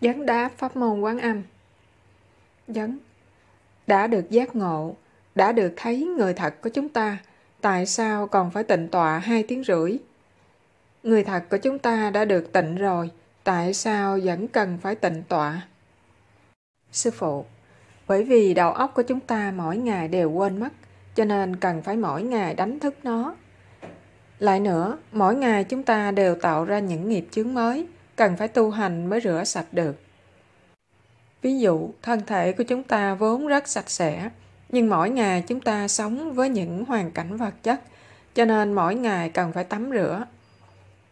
Dấn đá pháp môn quán âm Dấn Đã được giác ngộ, đã được thấy người thật của chúng ta, tại sao còn phải tịnh tọa hai tiếng rưỡi? Người thật của chúng ta đã được tịnh rồi, tại sao vẫn cần phải tịnh tọa? Sư phụ, bởi vì đầu óc của chúng ta mỗi ngày đều quên mất, cho nên cần phải mỗi ngày đánh thức nó. Lại nữa, mỗi ngày chúng ta đều tạo ra những nghiệp chướng mới – cần phải tu hành mới rửa sạch được. Ví dụ, thân thể của chúng ta vốn rất sạch sẽ, nhưng mỗi ngày chúng ta sống với những hoàn cảnh vật chất, cho nên mỗi ngày cần phải tắm rửa.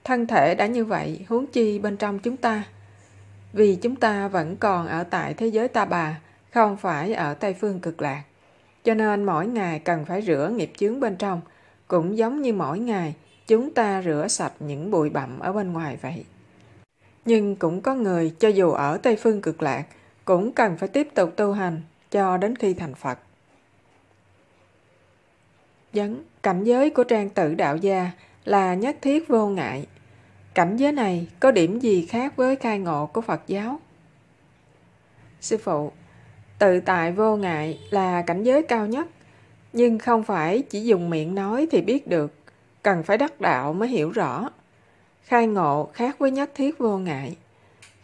Thân thể đã như vậy, huống chi bên trong chúng ta. Vì chúng ta vẫn còn ở tại thế giới ta bà, không phải ở Tây Phương cực lạc. Cho nên mỗi ngày cần phải rửa nghiệp chướng bên trong, cũng giống như mỗi ngày chúng ta rửa sạch những bụi bặm ở bên ngoài vậy nhưng cũng có người cho dù ở Tây Phương cực lạc cũng cần phải tiếp tục tu hành cho đến khi thành Phật. Vấn, cảnh giới của trang tử đạo gia là nhất thiết vô ngại. Cảnh giới này có điểm gì khác với khai ngộ của Phật giáo? Sư phụ, tự tại vô ngại là cảnh giới cao nhất, nhưng không phải chỉ dùng miệng nói thì biết được, cần phải đắc đạo mới hiểu rõ. Khai ngộ khác với nhất thiết vô ngại.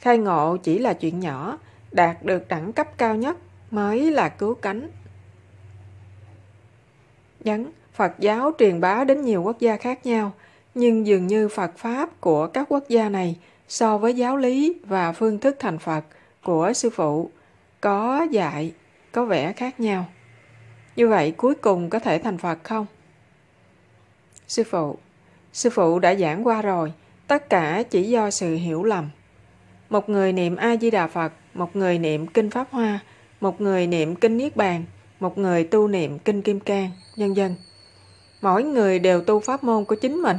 Khai ngộ chỉ là chuyện nhỏ, đạt được đẳng cấp cao nhất mới là cứu cánh. Nhấn, Phật giáo truyền bá đến nhiều quốc gia khác nhau, nhưng dường như Phật Pháp của các quốc gia này so với giáo lý và phương thức thành Phật của sư phụ có dạy có vẻ khác nhau. Như vậy cuối cùng có thể thành Phật không? Sư phụ, sư phụ đã giảng qua rồi, tất cả chỉ do sự hiểu lầm một người niệm a di đà phật một người niệm kinh pháp hoa một người niệm kinh niết bàn một người tu niệm kinh kim cang nhân dân mỗi người đều tu pháp môn của chính mình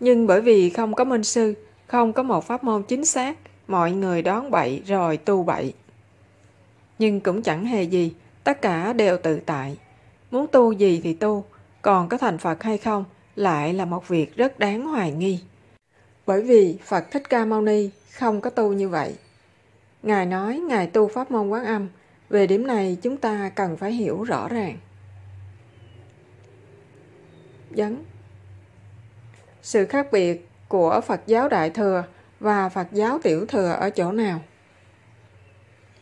nhưng bởi vì không có minh sư không có một pháp môn chính xác mọi người đoán bậy rồi tu bậy nhưng cũng chẳng hề gì tất cả đều tự tại muốn tu gì thì tu còn có thành phật hay không lại là một việc rất đáng hoài nghi bởi vì Phật Thích Ca Mâu Ni không có tu như vậy. Ngài nói Ngài tu Pháp môn quán âm, về điểm này chúng ta cần phải hiểu rõ ràng. dấn Sự khác biệt của Phật giáo Đại Thừa và Phật giáo Tiểu Thừa ở chỗ nào?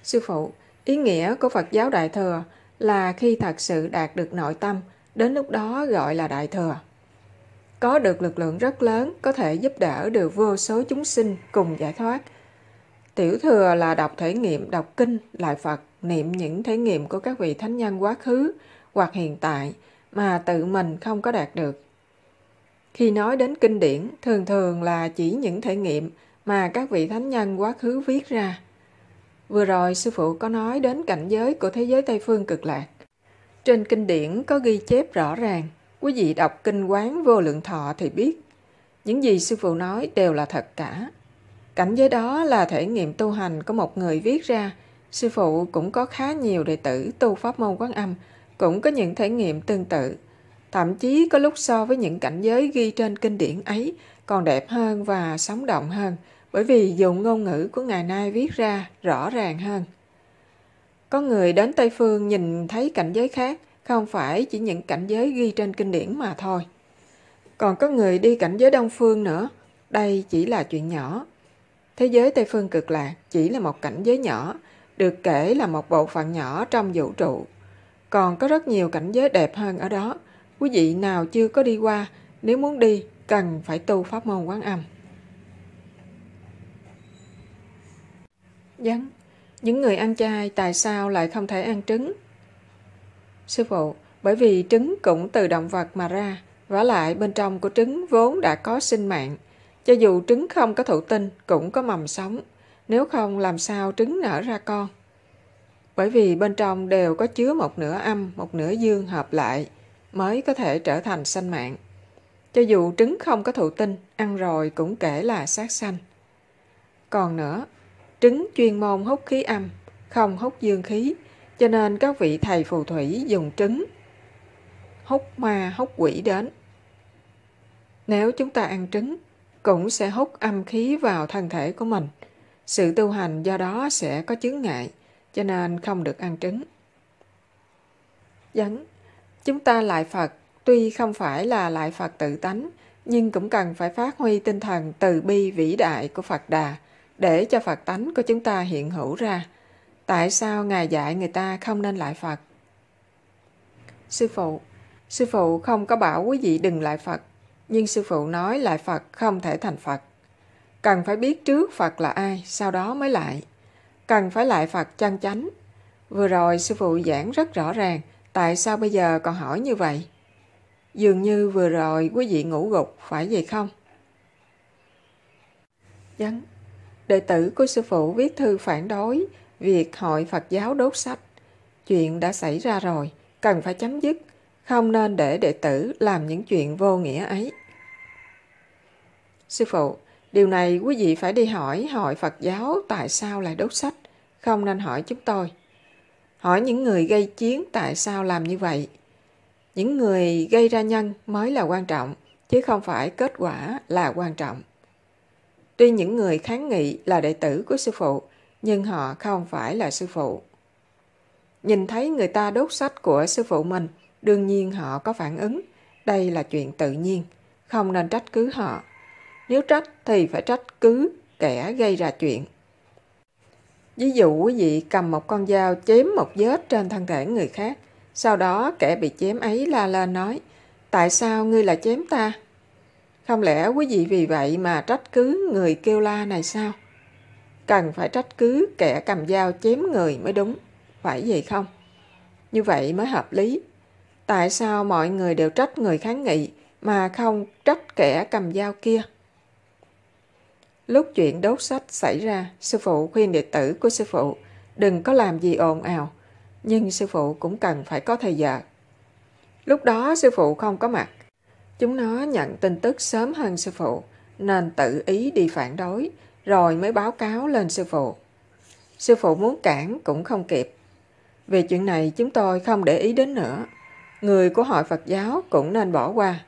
Sư phụ, ý nghĩa của Phật giáo Đại Thừa là khi thật sự đạt được nội tâm, đến lúc đó gọi là Đại Thừa có được lực lượng rất lớn có thể giúp đỡ được vô số chúng sinh cùng giải thoát. Tiểu thừa là đọc thể nghiệm, đọc kinh, lại Phật, niệm những thể nghiệm của các vị thánh nhân quá khứ hoặc hiện tại mà tự mình không có đạt được. Khi nói đến kinh điển, thường thường là chỉ những thể nghiệm mà các vị thánh nhân quá khứ viết ra. Vừa rồi sư phụ có nói đến cảnh giới của thế giới Tây phương cực lạc. Trên kinh điển có ghi chép rõ ràng Quý vị đọc kinh quán vô lượng thọ thì biết, những gì sư phụ nói đều là thật cả. Cảnh giới đó là thể nghiệm tu hành có một người viết ra. Sư phụ cũng có khá nhiều đệ tử tu pháp môn quán âm, cũng có những thể nghiệm tương tự. Thậm chí có lúc so với những cảnh giới ghi trên kinh điển ấy còn đẹp hơn và sống động hơn, bởi vì dùng ngôn ngữ của ngày nay viết ra rõ ràng hơn. Có người đến Tây Phương nhìn thấy cảnh giới khác, không phải chỉ những cảnh giới ghi trên kinh điển mà thôi. Còn có người đi cảnh giới Đông Phương nữa, đây chỉ là chuyện nhỏ. Thế giới Tây Phương cực lạc chỉ là một cảnh giới nhỏ, được kể là một bộ phận nhỏ trong vũ trụ. Còn có rất nhiều cảnh giới đẹp hơn ở đó. Quý vị nào chưa có đi qua, nếu muốn đi, cần phải tu pháp môn quán âm. Dấn, vâng. những người ăn chay tại sao lại không thể ăn trứng Sư phụ, bởi vì trứng cũng từ động vật mà ra, vả lại bên trong của trứng vốn đã có sinh mạng. Cho dù trứng không có thụ tinh, cũng có mầm sống. Nếu không làm sao trứng nở ra con? Bởi vì bên trong đều có chứa một nửa âm, một nửa dương hợp lại mới có thể trở thành sinh mạng. Cho dù trứng không có thụ tinh, ăn rồi cũng kể là sát sanh. Còn nữa, trứng chuyên môn hút khí âm, không hút dương khí, cho nên các vị thầy phù thủy dùng trứng hút ma hút quỷ đến. Nếu chúng ta ăn trứng, cũng sẽ hút âm khí vào thân thể của mình. Sự tu hành do đó sẽ có chướng ngại, cho nên không được ăn trứng. Dẫn, chúng ta lại Phật, tuy không phải là lại Phật tự tánh, nhưng cũng cần phải phát huy tinh thần từ bi vĩ đại của Phật Đà để cho Phật tánh của chúng ta hiện hữu ra – tại sao ngài dạy người ta không nên lại phật sư phụ sư phụ không có bảo quý vị đừng lại phật nhưng sư phụ nói lại phật không thể thành phật cần phải biết trước phật là ai sau đó mới lại cần phải lại phật chân chánh vừa rồi sư phụ giảng rất rõ ràng tại sao bây giờ còn hỏi như vậy dường như vừa rồi quý vị ngủ gục phải vậy không Vâng, đệ tử của sư phụ viết thư phản đối việc hội Phật giáo đốt sách. Chuyện đã xảy ra rồi, cần phải chấm dứt, không nên để đệ tử làm những chuyện vô nghĩa ấy. Sư phụ, điều này quý vị phải đi hỏi hội Phật giáo tại sao lại đốt sách, không nên hỏi chúng tôi. Hỏi những người gây chiến tại sao làm như vậy. Những người gây ra nhân mới là quan trọng, chứ không phải kết quả là quan trọng. Tuy những người kháng nghị là đệ tử của sư phụ, nhưng họ không phải là sư phụ. Nhìn thấy người ta đốt sách của sư phụ mình, đương nhiên họ có phản ứng. Đây là chuyện tự nhiên, không nên trách cứ họ. Nếu trách thì phải trách cứ kẻ gây ra chuyện. Ví dụ quý vị cầm một con dao chém một vết trên thân thể người khác, sau đó kẻ bị chém ấy la lên nói, tại sao ngươi lại chém ta? Không lẽ quý vị vì vậy mà trách cứ người kêu la này sao? cần phải trách cứ kẻ cầm dao chém người mới đúng, phải vậy không? Như vậy mới hợp lý. Tại sao mọi người đều trách người kháng nghị mà không trách kẻ cầm dao kia? Lúc chuyện đốt sách xảy ra, sư phụ khuyên đệ tử của sư phụ đừng có làm gì ồn ào, nhưng sư phụ cũng cần phải có thời giờ. Lúc đó sư phụ không có mặt. Chúng nó nhận tin tức sớm hơn sư phụ, nên tự ý đi phản đối, rồi mới báo cáo lên sư phụ. Sư phụ muốn cản cũng không kịp. Vì chuyện này chúng tôi không để ý đến nữa. Người của hội Phật giáo cũng nên bỏ qua.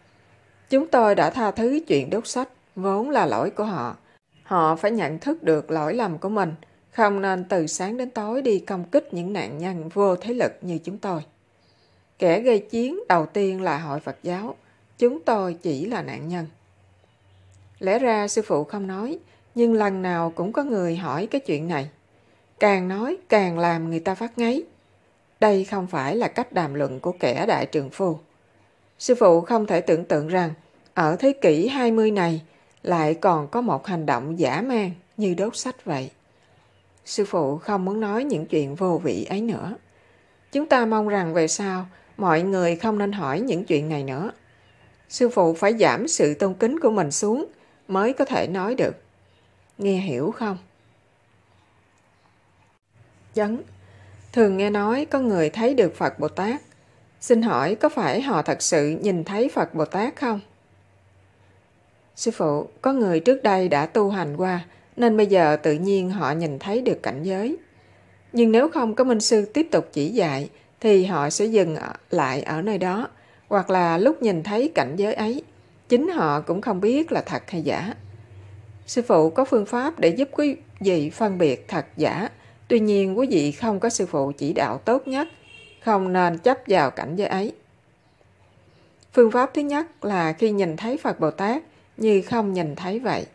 Chúng tôi đã tha thứ chuyện đốt sách, vốn là lỗi của họ. Họ phải nhận thức được lỗi lầm của mình, không nên từ sáng đến tối đi công kích những nạn nhân vô thế lực như chúng tôi. Kẻ gây chiến đầu tiên là hội Phật giáo, chúng tôi chỉ là nạn nhân. Lẽ ra sư phụ không nói, nhưng lần nào cũng có người hỏi cái chuyện này. Càng nói càng làm người ta phát ngáy. Đây không phải là cách đàm luận của kẻ đại trường phu. Sư phụ không thể tưởng tượng rằng ở thế kỷ 20 này lại còn có một hành động giả man như đốt sách vậy. Sư phụ không muốn nói những chuyện vô vị ấy nữa. Chúng ta mong rằng về sau mọi người không nên hỏi những chuyện này nữa. Sư phụ phải giảm sự tôn kính của mình xuống mới có thể nói được nghe hiểu không? Chấn Thường nghe nói có người thấy được Phật Bồ Tát. Xin hỏi có phải họ thật sự nhìn thấy Phật Bồ Tát không? Sư phụ, có người trước đây đã tu hành qua, nên bây giờ tự nhiên họ nhìn thấy được cảnh giới. Nhưng nếu không có minh sư tiếp tục chỉ dạy, thì họ sẽ dừng lại ở nơi đó, hoặc là lúc nhìn thấy cảnh giới ấy, chính họ cũng không biết là thật hay giả. Sư phụ có phương pháp để giúp quý vị phân biệt thật giả. Tuy nhiên quý vị không có sư phụ chỉ đạo tốt nhất, không nên chấp vào cảnh giới ấy. Phương pháp thứ nhất là khi nhìn thấy Phật Bồ Tát như không nhìn thấy vậy.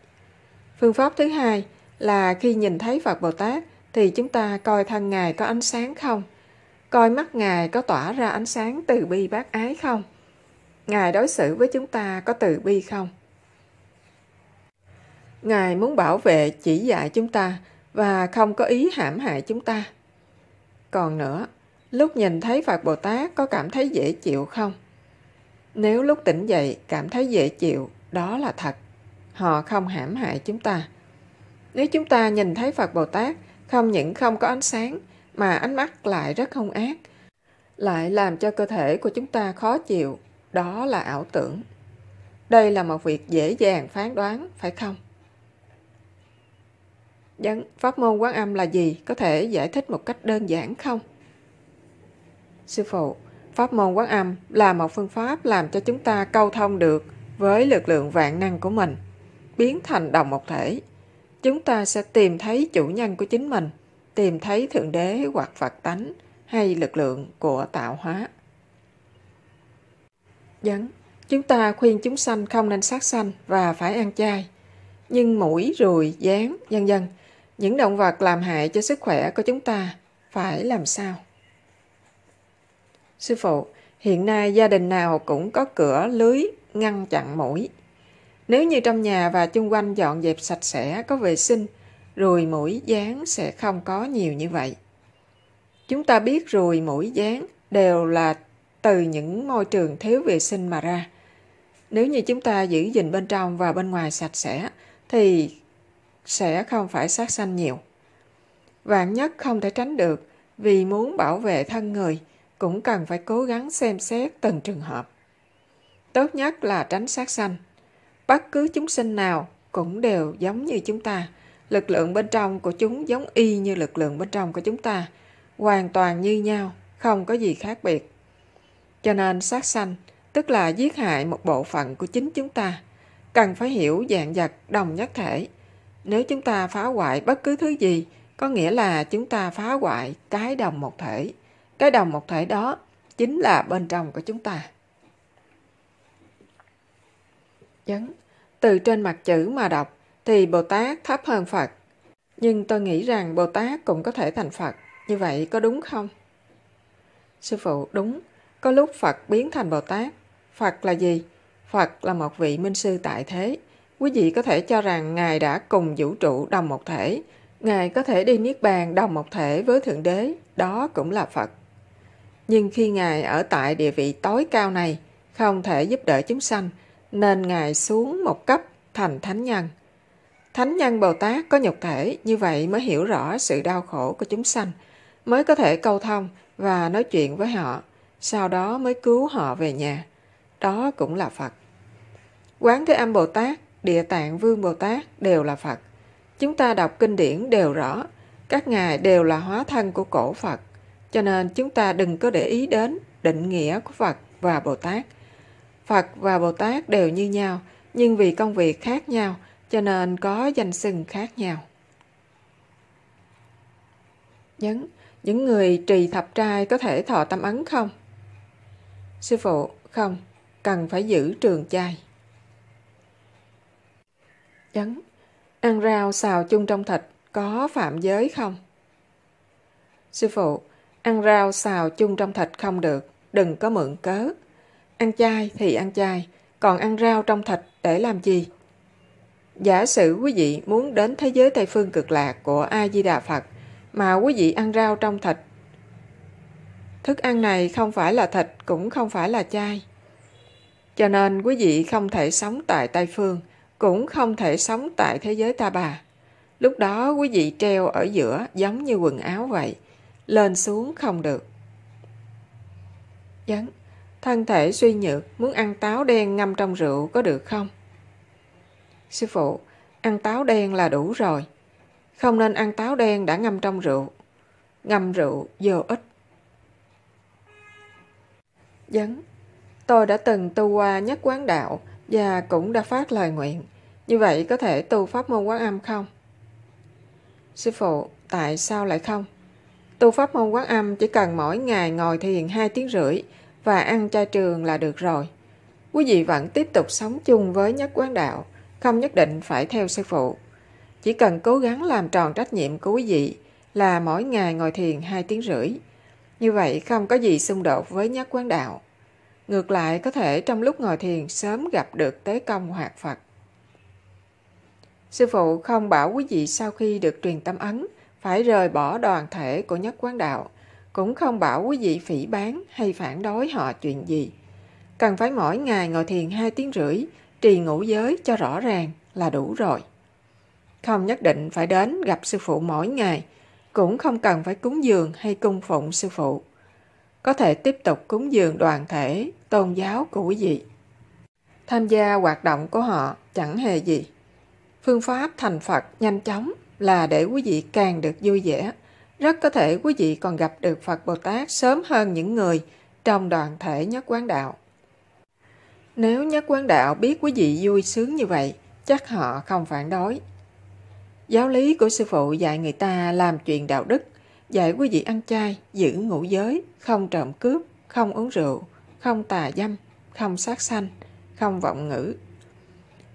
Phương pháp thứ hai là khi nhìn thấy Phật Bồ Tát thì chúng ta coi thân Ngài có ánh sáng không? Coi mắt Ngài có tỏa ra ánh sáng từ bi bác ái không? Ngài đối xử với chúng ta có từ bi không? Ngài muốn bảo vệ chỉ dạy chúng ta và không có ý hãm hại chúng ta. Còn nữa, lúc nhìn thấy Phật Bồ Tát có cảm thấy dễ chịu không? Nếu lúc tỉnh dậy cảm thấy dễ chịu, đó là thật. Họ không hãm hại chúng ta. Nếu chúng ta nhìn thấy Phật Bồ Tát không những không có ánh sáng mà ánh mắt lại rất hung ác, lại làm cho cơ thể của chúng ta khó chịu, đó là ảo tưởng. Đây là một việc dễ dàng phán đoán, phải không? Vấn, vâng, pháp môn quán âm là gì? Có thể giải thích một cách đơn giản không? Sư phụ, pháp môn quán âm là một phương pháp làm cho chúng ta câu thông được với lực lượng vạn năng của mình, biến thành đồng một thể. Chúng ta sẽ tìm thấy chủ nhân của chính mình, tìm thấy Thượng Đế hoặc Phật tánh hay lực lượng của tạo hóa. Dấn, vâng, chúng ta khuyên chúng sanh không nên sát sanh và phải ăn chay. Nhưng mũi, ruồi, dán, vân dân những động vật làm hại cho sức khỏe của chúng ta phải làm sao? Sư phụ, hiện nay gia đình nào cũng có cửa lưới ngăn chặn mũi. Nếu như trong nhà và chung quanh dọn dẹp sạch sẽ, có vệ sinh, ruồi mũi dán sẽ không có nhiều như vậy. Chúng ta biết ruồi mũi dán đều là từ những môi trường thiếu vệ sinh mà ra. Nếu như chúng ta giữ gìn bên trong và bên ngoài sạch sẽ thì sẽ không phải sát sanh nhiều. Vạn nhất không thể tránh được, vì muốn bảo vệ thân người, cũng cần phải cố gắng xem xét từng trường hợp. Tốt nhất là tránh sát sanh. Bất cứ chúng sinh nào cũng đều giống như chúng ta. Lực lượng bên trong của chúng giống y như lực lượng bên trong của chúng ta. Hoàn toàn như nhau, không có gì khác biệt. Cho nên sát sanh, tức là giết hại một bộ phận của chính chúng ta, cần phải hiểu dạng vật đồng nhất thể nếu chúng ta phá hoại bất cứ thứ gì có nghĩa là chúng ta phá hoại cái đồng một thể cái đồng một thể đó chính là bên trong của chúng ta chấn từ trên mặt chữ mà đọc thì bồ tát thấp hơn phật nhưng tôi nghĩ rằng bồ tát cũng có thể thành phật như vậy có đúng không sư phụ đúng có lúc phật biến thành bồ tát phật là gì phật là một vị minh sư tại thế Quý vị có thể cho rằng Ngài đã cùng vũ trụ đồng một thể, Ngài có thể đi Niết Bàn đồng một thể với Thượng Đế, đó cũng là Phật. Nhưng khi Ngài ở tại địa vị tối cao này, không thể giúp đỡ chúng sanh, nên Ngài xuống một cấp thành Thánh Nhân. Thánh Nhân Bồ Tát có nhục thể, như vậy mới hiểu rõ sự đau khổ của chúng sanh, mới có thể câu thông và nói chuyện với họ, sau đó mới cứu họ về nhà. Đó cũng là Phật. Quán Thế Âm Bồ Tát Địa Tạng Vương Bồ Tát đều là Phật. Chúng ta đọc kinh điển đều rõ, các ngài đều là hóa thân của cổ Phật. Cho nên chúng ta đừng có để ý đến định nghĩa của Phật và Bồ Tát. Phật và Bồ Tát đều như nhau, nhưng vì công việc khác nhau, cho nên có danh xưng khác nhau. Nhấn, những người trì thập trai có thể thọ tâm ấn không? Sư phụ, không, cần phải giữ trường trai Chấn, ăn rau xào chung trong thịt có phạm giới không? Sư phụ, ăn rau xào chung trong thịt không được, đừng có mượn cớ. Ăn chay thì ăn chay, còn ăn rau trong thịt để làm gì? Giả sử quý vị muốn đến thế giới Tây Phương cực lạc của A-di-đà Phật mà quý vị ăn rau trong thịt. Thức ăn này không phải là thịt cũng không phải là chay. Cho nên quý vị không thể sống tại Tây Phương cũng không thể sống tại thế giới ta bà. Lúc đó quý vị treo ở giữa giống như quần áo vậy, lên xuống không được. dấn vâng, thân thể suy nhược, muốn ăn táo đen ngâm trong rượu có được không? Sư phụ, ăn táo đen là đủ rồi. Không nên ăn táo đen đã ngâm trong rượu. Ngâm rượu vô ích. dấn vâng, tôi đã từng tu qua nhất quán đạo, và cũng đã phát lời nguyện. Như vậy có thể tu pháp môn quán âm không? Sư phụ, tại sao lại không? Tu pháp môn quán âm chỉ cần mỗi ngày ngồi thiền 2 tiếng rưỡi và ăn chay trường là được rồi. Quý vị vẫn tiếp tục sống chung với nhất quán đạo, không nhất định phải theo sư phụ. Chỉ cần cố gắng làm tròn trách nhiệm của quý vị là mỗi ngày ngồi thiền 2 tiếng rưỡi. Như vậy không có gì xung đột với nhất quán đạo. Ngược lại có thể trong lúc ngồi thiền sớm gặp được tế công hoạt Phật. Sư phụ không bảo quý vị sau khi được truyền tâm ấn phải rời bỏ đoàn thể của nhất quán đạo, cũng không bảo quý vị phỉ bán hay phản đối họ chuyện gì. Cần phải mỗi ngày ngồi thiền 2 tiếng rưỡi, trì ngũ giới cho rõ ràng là đủ rồi. Không nhất định phải đến gặp sư phụ mỗi ngày, cũng không cần phải cúng dường hay cung phụng sư phụ có thể tiếp tục cúng dường đoàn thể, tôn giáo của quý vị. Tham gia hoạt động của họ chẳng hề gì. Phương pháp thành Phật nhanh chóng là để quý vị càng được vui vẻ. Rất có thể quý vị còn gặp được Phật Bồ Tát sớm hơn những người trong đoàn thể nhất quán đạo. Nếu nhất quán đạo biết quý vị vui sướng như vậy, chắc họ không phản đối. Giáo lý của sư phụ dạy người ta làm chuyện đạo đức – dạy quý vị ăn chay, giữ ngũ giới, không trộm cướp, không uống rượu, không tà dâm, không sát sanh, không vọng ngữ.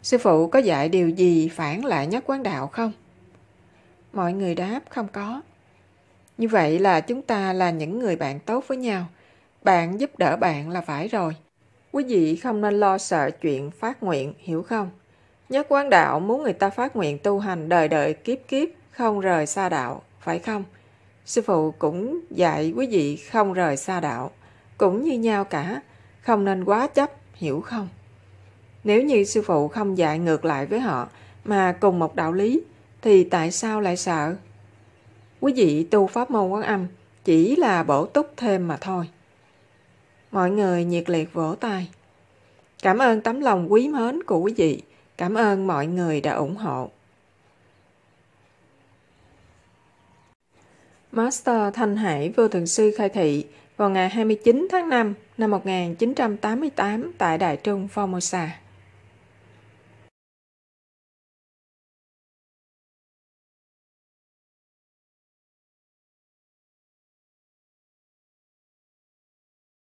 Sư phụ có dạy điều gì phản lại nhất quán đạo không? Mọi người đáp không có. Như vậy là chúng ta là những người bạn tốt với nhau. Bạn giúp đỡ bạn là phải rồi. Quý vị không nên lo sợ chuyện phát nguyện, hiểu không? Nhất quán đạo muốn người ta phát nguyện tu hành đời đời kiếp kiếp, không rời xa đạo, phải không? Sư phụ cũng dạy quý vị không rời xa đạo, cũng như nhau cả, không nên quá chấp, hiểu không? Nếu như sư phụ không dạy ngược lại với họ mà cùng một đạo lý, thì tại sao lại sợ? Quý vị tu pháp môn quán âm chỉ là bổ túc thêm mà thôi. Mọi người nhiệt liệt vỗ tay. Cảm ơn tấm lòng quý mến của quý vị. Cảm ơn mọi người đã ủng hộ. Master Thanh Hải Vô Thượng Sư khai thị vào ngày 29 tháng 5 năm 1988 tại Đại Trung Formosa.